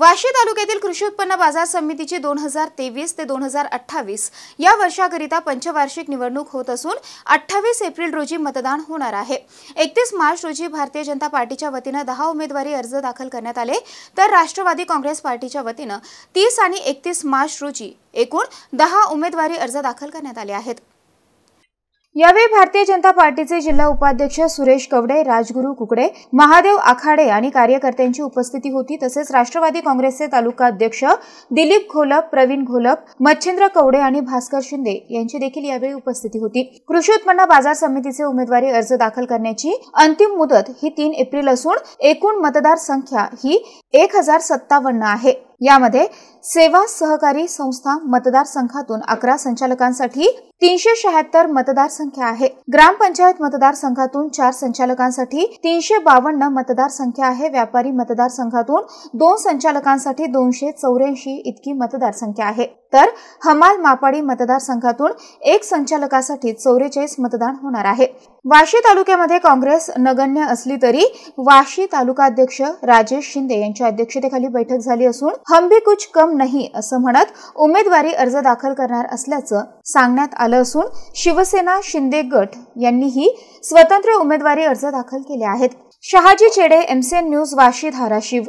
वाशी तालुक्यातील कृषी उत्पन्न बाजार समितीची दोन हजार तेवीस ते दोन हजार अठ्ठावीस या वर्षाकरिता पंचवार्षिक निवडणूक होत असून अठ्ठावीस एप्रिल रोजी मतदान होणार आहे एकतीस मार्च रोजी भारतीय जनता पार्टीच्या वतीनं दहा उमेदवारी अर्ज दाखल करण्यात आले तर राष्ट्रवादी काँग्रेस पार्टीच्या वतीनं तीस आणि एकतीस मार्च रोजी एकूण दहा उमेदवारी अर्ज दाखल करण्यात आले आहेत यावेळी भारतीय जनता पार्टीचे जिल्हा उपाध्यक्ष सुरेश कवडे राजगुरू कुकडे महादेव आखाडे आणि कार्यकर्त्यांची उपस्थिती होती तसेच राष्ट्रवादी काँग्रेसचे तालुका अध्यक्ष दिलीप घोलप प्रवीण घोलप मच्छिंद्र कवडे आणि भास्कर शिंदे यांची देखील यावेळी उपस्थिती होती कृषी उत्पन्न बाजार समितीचे उमेदवारी अर्ज दाखल करण्याची अंतिम मुदत ही तीन एप्रिल असून एकूण मतदारसंख्या ही एक हजार सत्तावन्न आहे यामध्ये सेवा सहकारी संस्था मतदारसंघातून अकरा संचालकांसाठी तीनशे शहात्तर मतदारसंख्या आहे ग्रामपंचायत मतदारसंघातून चार संचालकांसाठी तीनशे बावन्न मतदारसंख्या आहे व्यापारी मतदारसंघातून दोन संचालकांसाठी दोनशे चौऱ्याऐंशी इतकी मतदारसंख्या आहे तर हमाल मापाडी मतदारसंघातून एक संचालकासाठी चौवेचाळीस मतदान होणार आहे वाशी तालुक्यामध्ये काँग्रेस नगण्य असली तरी वाशी तालुकाध्यक्ष राजेश शिंदे यांच्या अध्यक्षतेखाली बैठक झाली असून हम भी कुछ कम नाही असं म्हणत उमेदवारी अर्ज दाखल करणार असल्याचं सांगण्यात आलं असून शिवसेना शिंदे गट यांनीही स्वतंत्र उमेदवारी अर्ज दाखल केले आहेत शहाजी चेडे एमसीएन न्यूज वाशी धाराशिव